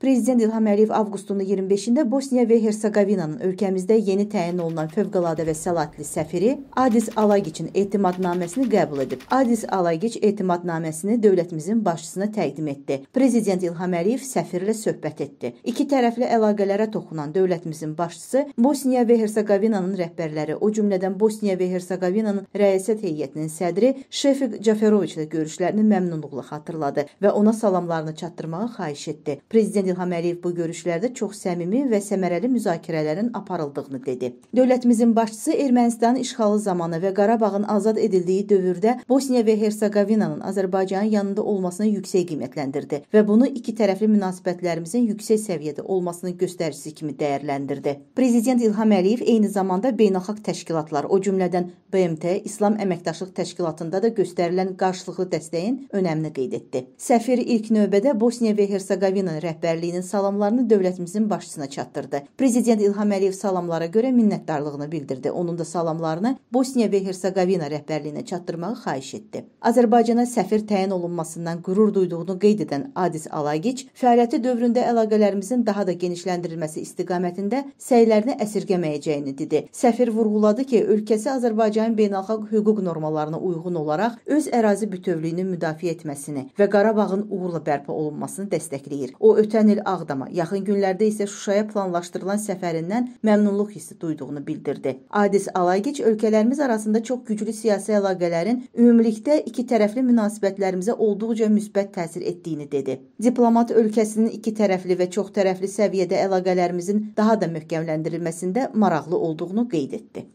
Prezident İlham Əliyev avqustun 25-də Bosniya və Hersegovinanın ölkəmizdə yeni təyin olunan fövqəladə və səlatlı səfiri Adis Alagiçin etimadnaməsini qəbul edib. Adis Alagiç etimadnaməsini dövlətimizin başçısına təqdim etdi. Prezident İlham Əliyev səfirlə söhbət etdi. İki tərəfli əlaqələrə toxunan dövlətimizin başçısı Bosniya və Hersegovinanın rəhbərləri, o cümlədən Bosniya və Hersegovinanın rəyasət heyətinin sədri Şefiq Cəfəroviçlə görüşlərini məmnunluqla xatırladı və ona salamlarını çatdırmağı xahiş etdi. Prezident İlham Əliyev bu görüşlərdə çox səmimi və səmərəli müzakirələrin aparıldığını dedi. Dövlətimizin başçısı Ermənistanın işğalı zamanı və Qarabağın azad edildiyi dövrdə Bosniya və Herseqovinanın Azərbaycanın yanında olmasını yüksək qiymətləndirdi və bunu iki tərəfli münasibətlərimizin yüksək səviyyədə olmasının göstəricisi kimi dəyərləndirdi. Prezident İlham Əliyev eyni zamanda beynəlxalq təşkilatlar, o cümlədən BMT, İslam Əməkdaşlıq Təşkilatında da göstərilən qarşılıqlı dəstəyin önəmini qeyd etdi. Səfir ilk növbədə Bosniya və Herseqovinanın rəhbərliyi rəhbərliyinin salamlarını dövlətimizin başçısına çatdırdı. Prezident İlham Əliyev salamlara görə minnətdarlığını bildirdi. Onun da salamlarını Bosniya və Herseqovina rəhbərliyinə çatdırmağı xahiş etdi. Azərbaycana səfir təyin olunmasından qürur duyduğunu qeyd edən Adis Alagiç fəaliyyəti dövründə əlaqələrimizin daha da genişləndirilməsi istiqamətində səylərini əsirgəməyəcəyini dedi. Səfir vurğuladı ki, ölkəsi Azərbaycanın beynəlxalq hüquq normalarına uyğun olaraq öz ərazi bütövlüyünü müdafiə etməsini və Qarabağın uğurla bərpa olunmasını dəstəkləyir. O ötən Keçən il Ağdama, yaxın günlərdə isə Şuşaya planlaşdırılan səfərindən məmnunluq hissi duyduğunu bildirdi. Adis Alagiç ölkələrimiz arasında çox güclü siyasi əlaqələrin ümumilikdə iki tərəfli münasibətlərimizə olduqca müsbət təsir etdiyini dedi. Diplomat ölkəsinin iki tərəfli və çox tərəfli səviyyədə əlaqələrimizin daha da möhkəmləndirilməsində maraqlı olduğunu qeyd etdi.